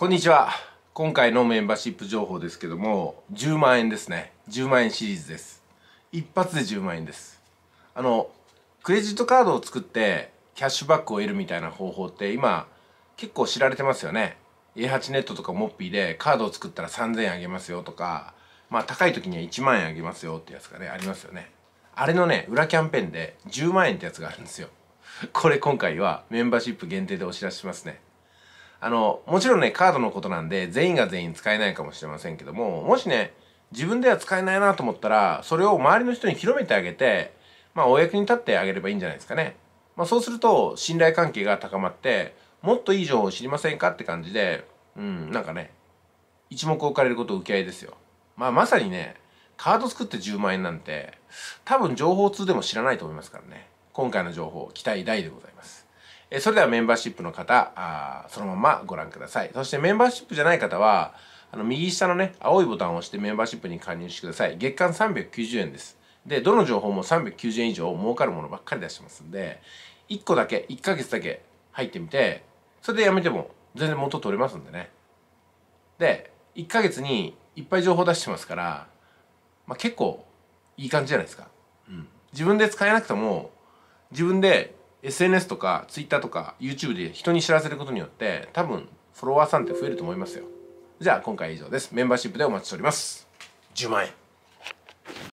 こんにちは今回のメンバーシップ情報ですけども10万円ですね10万円シリーズです一発で10万円ですあのクレジットカードを作ってキャッシュバックを得るみたいな方法って今結構知られてますよね A8 ネットとかモッピーでカードを作ったら3000円あげますよとかまあ高い時には1万円あげますよってやつがねありますよねあれのね裏キャンペーンで10万円ってやつがあるんですよこれ今回はメンバーシップ限定でお知らせしますねあの、もちろんね、カードのことなんで、全員が全員使えないかもしれませんけども、もしね、自分では使えないなと思ったら、それを周りの人に広めてあげて、まあ、お役に立ってあげればいいんじゃないですかね。まあ、そうすると、信頼関係が高まって、もっといい情報を知りませんかって感じで、うん、なんかね、一目置かれること受け合いですよ。まあ、まさにね、カード作って10万円なんて、多分情報通でも知らないと思いますからね。今回の情報、期待大でございます。えそれではメンバーシップの方あ、そのままご覧ください。そしてメンバーシップじゃない方は、あの、右下のね、青いボタンを押してメンバーシップに加入してください。月間390円です。で、どの情報も390円以上儲かるものばっかり出してますんで、1個だけ、1ヶ月だけ入ってみて、それでやめても全然元取れますんでね。で、1ヶ月にいっぱい情報出してますから、まあ、結構いい感じじゃないですか。うん。自分で使えなくても、自分で SNS とか Twitter とか YouTube で人に知らせることによって多分フォロワーさんって増えると思いますよじゃあ今回以上ですメンバーシップでお待ちしております10万円